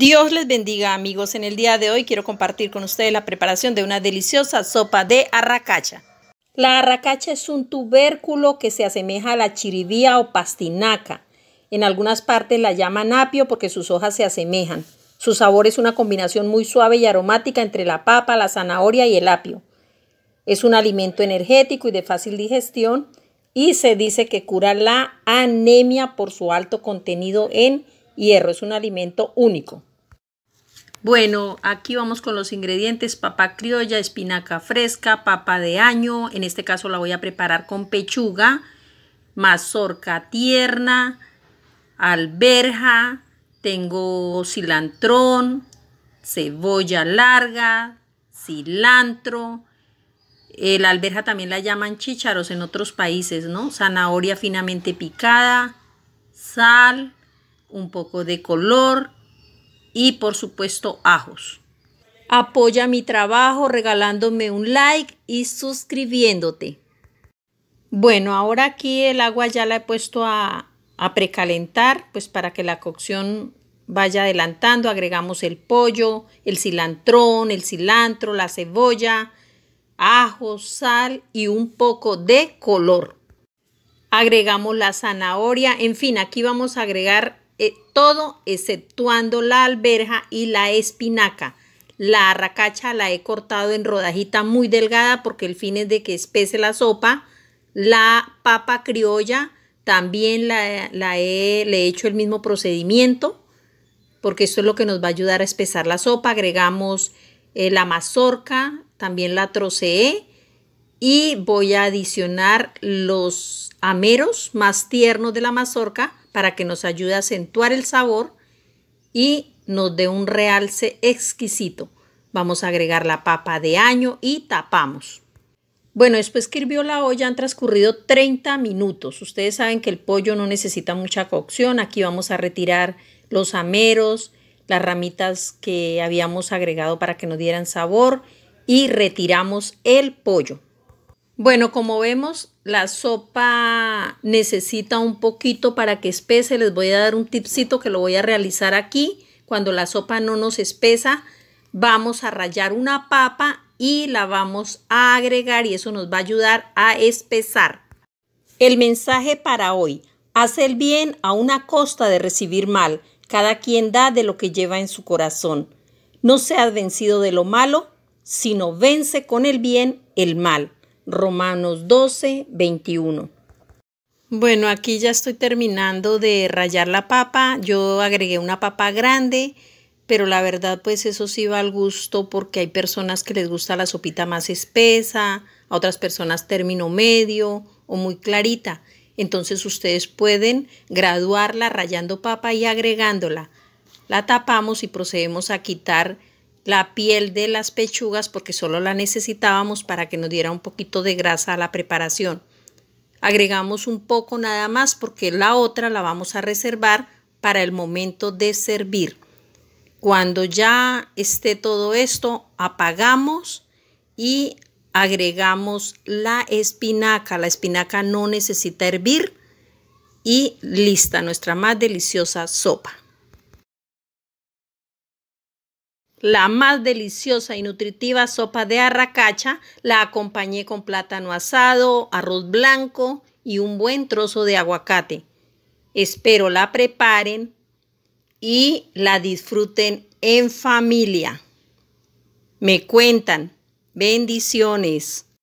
Dios les bendiga amigos. En el día de hoy quiero compartir con ustedes la preparación de una deliciosa sopa de arracacha. La arracacha es un tubérculo que se asemeja a la chiribía o pastinaca. En algunas partes la llaman apio porque sus hojas se asemejan. Su sabor es una combinación muy suave y aromática entre la papa, la zanahoria y el apio. Es un alimento energético y de fácil digestión y se dice que cura la anemia por su alto contenido en hierro. Es un alimento único. Bueno, aquí vamos con los ingredientes, papa criolla, espinaca fresca, papa de año, en este caso la voy a preparar con pechuga, mazorca tierna, alberja, tengo cilantrón, cebolla larga, cilantro, eh, la alberja también la llaman chícharos en otros países, ¿no? Zanahoria finamente picada, sal, un poco de color, y por supuesto ajos. Apoya mi trabajo regalándome un like y suscribiéndote. Bueno, ahora aquí el agua ya la he puesto a, a precalentar, pues para que la cocción vaya adelantando. Agregamos el pollo, el cilantrón, el cilantro, la cebolla, ajo, sal y un poco de color. Agregamos la zanahoria, en fin, aquí vamos a agregar eh, todo exceptuando la alberja y la espinaca. La arracacha la he cortado en rodajita muy delgada porque el fin es de que espese la sopa. La papa criolla también la, he, le he hecho el mismo procedimiento porque eso es lo que nos va a ayudar a espesar la sopa. Agregamos eh, la mazorca, también la troceé y voy a adicionar los ameros más tiernos de la mazorca para que nos ayude a acentuar el sabor y nos dé un realce exquisito. Vamos a agregar la papa de año y tapamos. Bueno, después que hirvió la olla han transcurrido 30 minutos. Ustedes saben que el pollo no necesita mucha cocción. Aquí vamos a retirar los ameros, las ramitas que habíamos agregado para que nos dieran sabor y retiramos el pollo. Bueno, como vemos, la sopa necesita un poquito para que espese. Les voy a dar un tipcito que lo voy a realizar aquí. Cuando la sopa no nos espesa, vamos a rallar una papa y la vamos a agregar y eso nos va a ayudar a espesar. El mensaje para hoy. Haz el bien a una costa de recibir mal. Cada quien da de lo que lleva en su corazón. No seas vencido de lo malo, sino vence con el bien el mal. Romanos 12, 21. Bueno, aquí ya estoy terminando de rayar la papa. Yo agregué una papa grande, pero la verdad pues eso sí va al gusto porque hay personas que les gusta la sopita más espesa, a otras personas término medio o muy clarita. Entonces ustedes pueden graduarla rayando papa y agregándola. La tapamos y procedemos a quitar la piel de las pechugas porque solo la necesitábamos para que nos diera un poquito de grasa a la preparación. Agregamos un poco nada más porque la otra la vamos a reservar para el momento de servir. Cuando ya esté todo esto, apagamos y agregamos la espinaca. La espinaca no necesita hervir y lista nuestra más deliciosa sopa. La más deliciosa y nutritiva sopa de arracacha la acompañé con plátano asado, arroz blanco y un buen trozo de aguacate. Espero la preparen y la disfruten en familia. Me cuentan. Bendiciones.